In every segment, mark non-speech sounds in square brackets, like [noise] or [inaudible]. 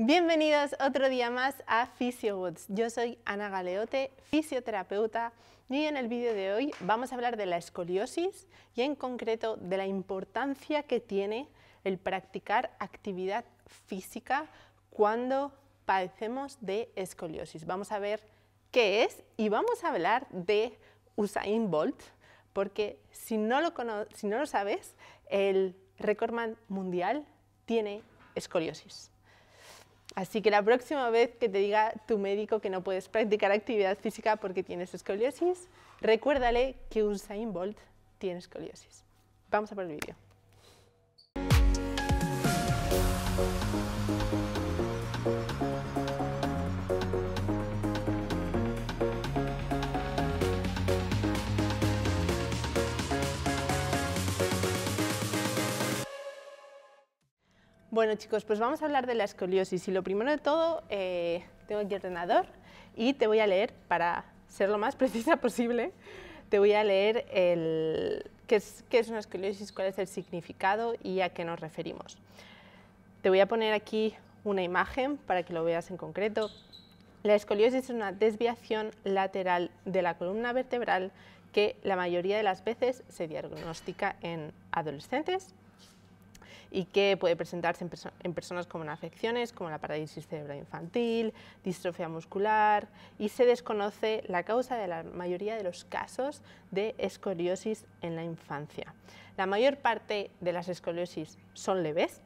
Bienvenidos otro día más a PhysioWoods. Yo soy Ana Galeote, fisioterapeuta, y en el vídeo de hoy vamos a hablar de la escoliosis y en concreto de la importancia que tiene el practicar actividad física cuando padecemos de escoliosis. Vamos a ver qué es y vamos a hablar de Usain Bolt, porque si no lo, sabes, el recordman mundial tiene escoliosis. Así que la próxima vez que te diga tu médico que no puedes practicar actividad física porque tienes escoliosis, recuérdale que un Bolt tiene escoliosis. Vamos a por el vídeo. Bueno chicos, pues vamos a hablar de la escoliosis y lo primero de todo, eh, tengo aquí el ordenador y te voy a leer, para ser lo más [laughs] precisa posible, te voy a leer qué, es, qué es una escoliosis, cuál es el significado y a qué nos referimos. Te voy a poner aquí una imagen para que lo veas en concreto. La escoliosis es una desviación lateral de la columna vertebral que la mayoría de las veces se diagnostica en adolescentes y que puede presentarse en, personas con afecciones como la parálisis cerebral infantil, distrofia muscular y se desconoce la causa de la mayoría de los casos de escoliosis en la infancia. La mayor parte de las escoliosis son leves,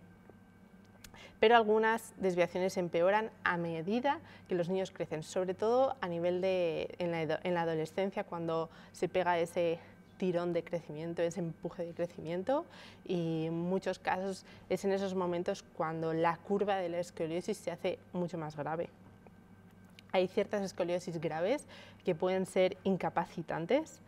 pero algunas desviaciones empeoran a medida que los niños crecen, sobre todo a nivel de en la adolescencia cuando se pega ese tirón de crecimiento, ese empuje de crecimiento y en muchos casos es en esos momentos cuando la curva de la escoliosis se hace mucho más grave. Hay ciertas escoliosis graves que pueden ser incapacitantes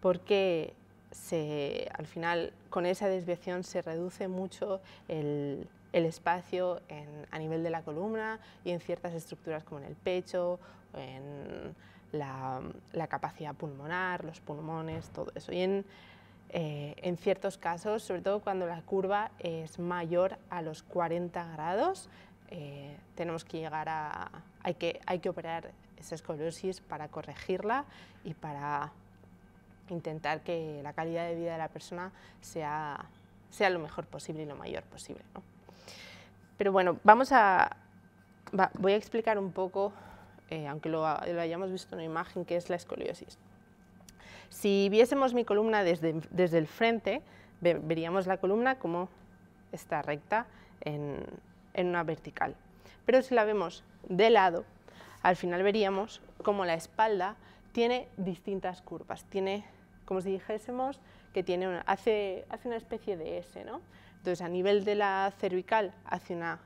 porque se, al final con esa desviación se reduce mucho el, espacio a nivel de la columna y en ciertas estructuras como en el pecho, en la, capacidad pulmonar, los pulmones, todo eso. Y eh, en, ciertos casos, sobre todo cuando la curva es mayor a los 40 grados, eh, tenemos que llegar a... Hay que, operar esa escoliosis para corregirla y para intentar que la calidad de vida de la persona sea, lo mejor posible y lo mayor posible. Pero bueno, vamos a, voy a explicar un poco eh, aunque lo, hayamos visto en una imagen, que es la escoliosis. Si viésemos mi columna desde, el frente, veríamos la columna como está recta en, una vertical. Pero si la vemos de lado, al final veríamos como la espalda tiene distintas curvas, tiene, como si dijésemos, que hace, una especie de S, Entonces, a nivel de la cervical hace una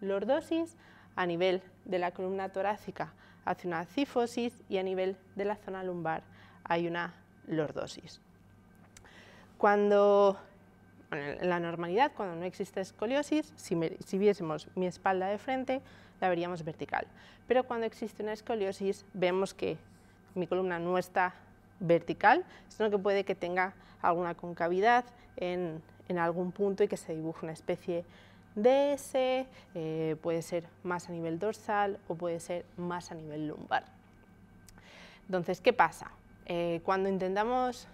lordosis, a nivel de la columna torácica hace una cifosis y a nivel de la zona lumbar hay una lordosis. Cuando en la normalidad, cuando no existe escoliosis, si, viésemos mi espalda de frente, la veríamos vertical. Pero cuando existe una escoliosis, vemos que mi columna no está vertical, sino que puede que tenga alguna concavidad en, en algún punto y que se dibuje una especie DS, eh, puede ser más a nivel dorsal o puede ser más a nivel lumbar. Entonces, ¿qué pasa? Eh, cuando intentamos,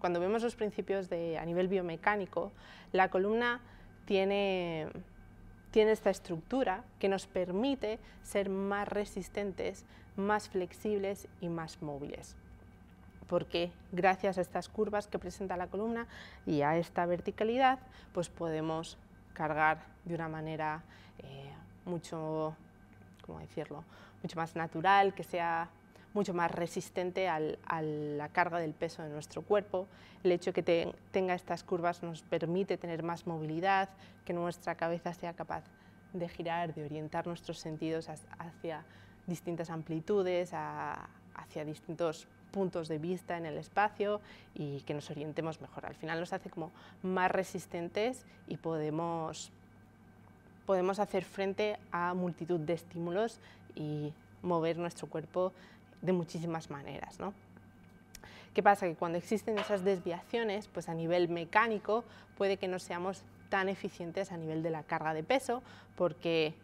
cuando vemos los principios de, a nivel biomecánico, la columna tiene, tiene esta estructura que nos permite ser más resistentes, más flexibles y más móviles porque gracias a estas curvas que presenta la columna y a esta verticalidad, pues podemos cargar de una manera eh, mucho, ¿cómo decirlo? mucho más natural, que sea mucho más resistente a la carga del peso de nuestro cuerpo. El hecho que tenga estas curvas nos permite tener más movilidad, que nuestra cabeza sea capaz de girar, de orientar nuestros sentidos hacia distintas amplitudes, hacia distintos puntos de vista en el espacio y que nos orientemos mejor. Al final nos hace como más resistentes y podemos, podemos hacer frente a multitud de estímulos y mover nuestro cuerpo de muchísimas maneras. ¿Qué pasa? Que cuando existen esas desviaciones, pues a nivel mecánico puede que no seamos tan eficientes a nivel de la carga de peso, porque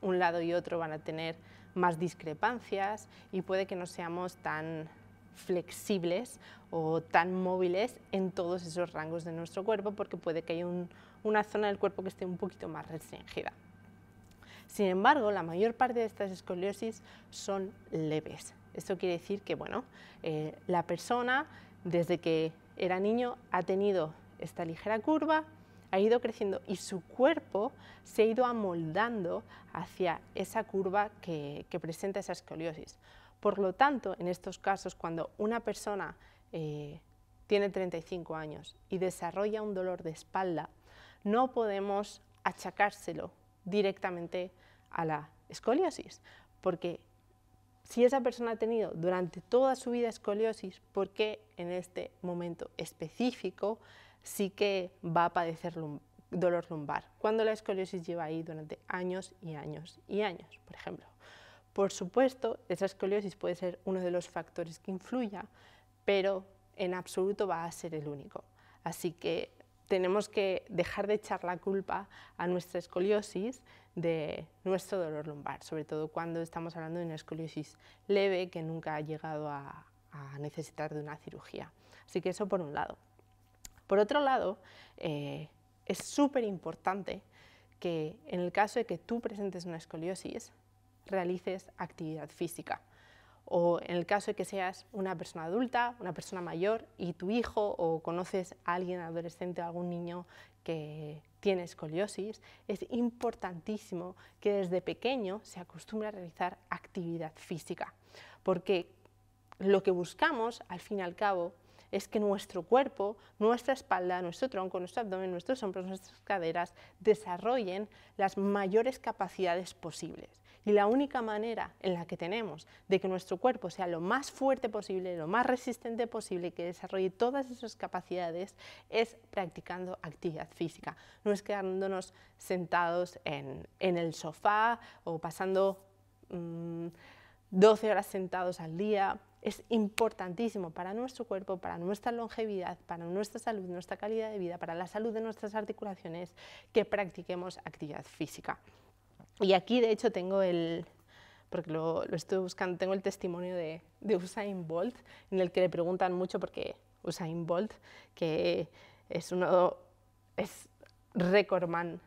un lado y otro van a tener más discrepancias y puede que no seamos tan flexibles o tan móviles en todos esos rangos de nuestro cuerpo porque puede que haya una zona del cuerpo que esté un poquito más restringida. Sin embargo, la mayor parte de estas escoliosis son leves. Esto quiere decir que bueno, eh, la persona desde que era niño ha tenido esta ligera curva, ha ido creciendo y su cuerpo se ha ido amoldando hacia esa curva que presenta esa escoliosis. Por lo tanto, en estos casos, cuando una persona eh, tiene 35 años y desarrolla un dolor de espalda, no podemos achacárselo directamente a la escoliosis, porque si esa persona ha tenido durante toda su vida escoliosis, ¿por qué en este momento específico sí que va a padecer dolor lumbar? Cuando la escoliosis lleva ahí durante años y años y años, por ejemplo. Por supuesto, esa escoliosis puede ser uno de los factores que influya, pero en absoluto va a ser el único. Así que tenemos que dejar de echar la culpa a nuestra escoliosis de nuestro dolor lumbar, sobre todo cuando estamos hablando de una escoliosis leve que nunca ha llegado a, necesitar de una cirugía. Así que eso por un lado. Por otro lado, eh, es súper importante que en el caso de que tú presentes una escoliosis, realices actividad física. O en el caso de que seas una persona adulta, una persona mayor y tu hijo o conoces a alguien adolescente o algún niño que tiene escoliosis, es importantísimo que desde pequeño se acostumbre a realizar actividad física, porque lo que buscamos, al fin y al cabo, es que nuestro cuerpo, nuestra espalda, nuestro tronco, nuestro abdomen, nuestros hombros, nuestras caderas desarrollen las mayores capacidades posibles. Y la única manera en la que tenemos de que nuestro cuerpo sea lo más fuerte posible, lo más resistente posible, que desarrolle todas esas capacidades, es practicando actividad física. No es quedándonos sentados en, el sofá o pasando 12 mm, horas sentados al día, es importantísimo para nuestro cuerpo, para nuestra longevidad, para nuestra salud, nuestra calidad de vida, para la salud de nuestras articulaciones, que practiquemos actividad física. Y aquí, de hecho, tengo el, porque lo, lo buscando, tengo el testimonio de, Usain Bolt, en el que le preguntan mucho porque Usain Bolt, que es uno, es recordman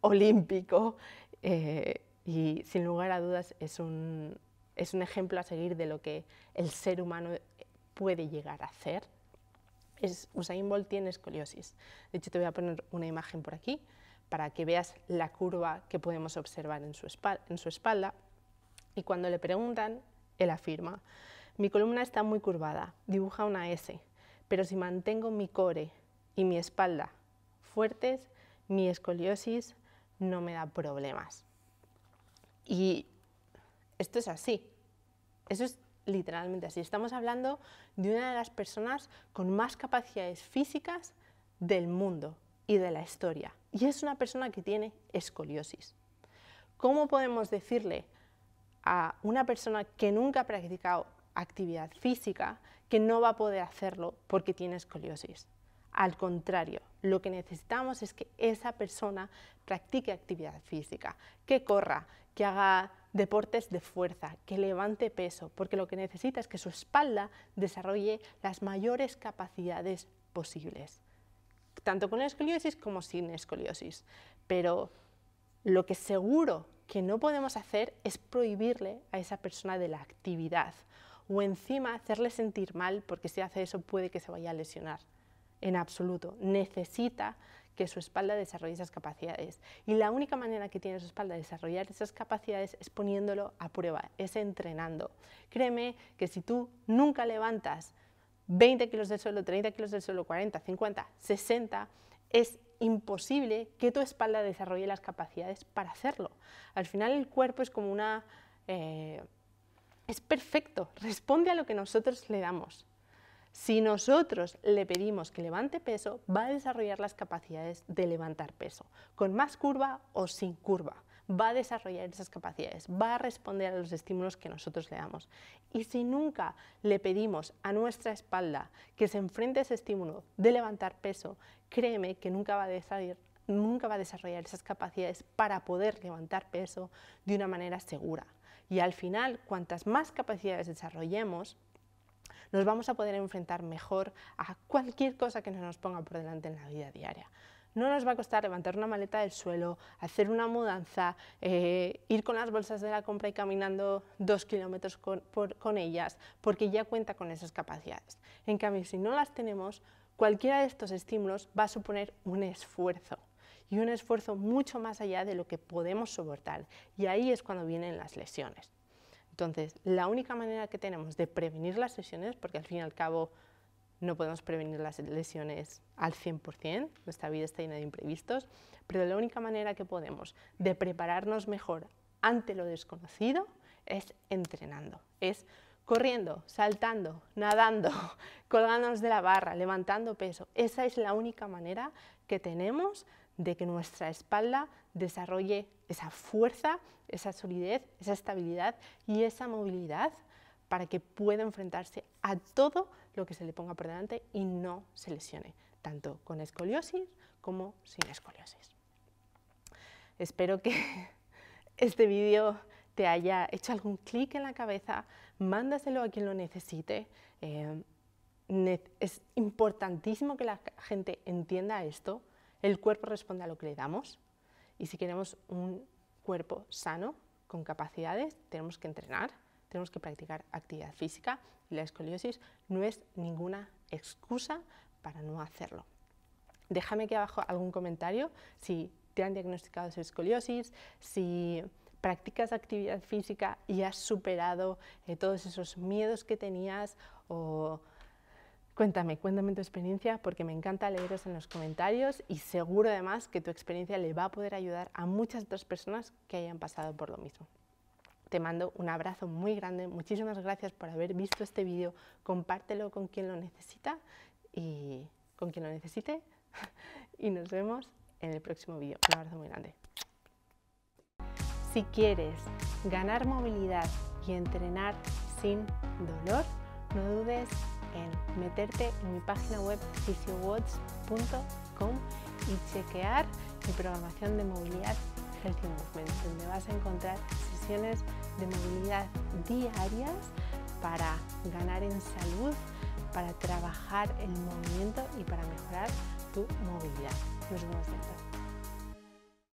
olímpico eh, y sin lugar a dudas es un, es un ejemplo a seguir de lo que el ser humano puede llegar a hacer. Es, Usain Bolt tiene escoliosis. De hecho, te voy a poner una imagen por aquí para que veas la curva que podemos observar en su, en su espalda. Y cuando le preguntan, él afirma, mi columna está muy curvada, dibuja una S, pero si mantengo mi core y mi espalda fuertes, mi escoliosis no me da problemas. Y esto es así, eso es literalmente así. Estamos hablando de una de las personas con más capacidades físicas del mundo y de la historia. Y es una persona que tiene escoliosis. ¿Cómo podemos decirle a una persona que nunca ha practicado actividad física que no va a poder hacerlo porque tiene escoliosis? Al contrario, lo que necesitamos es que esa persona practique actividad física, que corra, que haga deportes de fuerza, que levante peso, porque lo que necesita es que su espalda desarrolle las mayores capacidades posibles tanto con escoliosis como sin escoliosis. Pero lo que seguro que no podemos hacer es prohibirle a esa persona de la actividad o encima hacerle sentir mal porque si hace eso puede que se vaya a lesionar. En absoluto, necesita que su espalda desarrolle esas capacidades. Y la única manera que tiene su espalda de desarrollar esas capacidades es poniéndolo a prueba, es entrenando. Créeme que si tú nunca levantas 20 kilos de suelo, 30 kilos del suelo, 40, 50, 60, es imposible que tu espalda desarrolle las capacidades para hacerlo. Al final el cuerpo es como una... Eh, es perfecto, responde a lo que nosotros le damos. Si nosotros le pedimos que levante peso, va a desarrollar las capacidades de levantar peso, con más curva o sin curva va a desarrollar esas capacidades, va a responder a los estímulos que nosotros le damos. Y si nunca le pedimos a nuestra espalda que se enfrente a ese estímulo de levantar peso, créeme que nunca va a desarrollar nunca va a desarrollar esas capacidades para poder levantar peso de una manera segura. Y al final, cuantas más capacidades desarrollemos, nos vamos a poder enfrentar mejor a cualquier cosa que nos ponga por delante en la vida diaria no nos va a costar levantar una maleta del suelo, hacer una mudanza, eh, ir con las bolsas de la compra y caminando dos kilómetros con ellas, porque ya cuenta con esas capacidades. En cambio, si no las tenemos, cualquiera de estos estímulos va a suponer un esfuerzo y un esfuerzo mucho más allá de lo que podemos soportar. Y ahí es cuando vienen las lesiones. Entonces, la única manera que tenemos de prevenir las lesiones, porque al fin y al cabo no podemos prevenir las lesiones al 100%, nuestra vida está llena de imprevistos, pero la única manera que podemos de prepararnos mejor ante lo desconocido es entrenando, es corriendo, saltando, nadando, [laughs] colgándonos de la barra, levantando peso. Esa es la única manera que tenemos de que nuestra espalda desarrolle esa fuerza, esa solidez, esa estabilidad y esa movilidad para que pueda enfrentarse a todo lo que se le ponga por delante y no se lesione, tanto con escoliosis como sin escoliosis. Espero que [laughs] este vídeo te haya hecho algún clic en la cabeza, mándaselo a quien lo necesite. Em, es importantísimo que la gente entienda esto. El cuerpo responde a lo que le damos y si queremos un cuerpo sano, con capacidades, tenemos que entrenar tenemos que practicar actividad física y la escoliosis no es ninguna excusa para no hacerlo. Déjame aquí abajo algún comentario si te han diagnosticado escoliosis, si practicas actividad física y has superado eh, todos esos miedos que tenías o cuéntame, cuéntame tu experiencia porque me encanta leeros en los comentarios y seguro además que tu experiencia le va a poder ayudar a muchas otras personas que hayan pasado por lo mismo te mando un abrazo muy grande, muchísimas gracias por haber visto este vídeo, compártelo con quien lo necesita y con quien lo necesite [laughs] y nos vemos en el próximo vídeo. Un abrazo muy grande. Si quieres ganar movilidad y entrenar sin dolor, no dudes en meterte en mi página web physiowatch.com y chequear mi programación de movilidad Healthy Movement, donde vas a encontrar sesiones de movilidad diarias para ganar en salud, para trabajar el movimiento y para mejorar tu movilidad. Nos vemos dentro.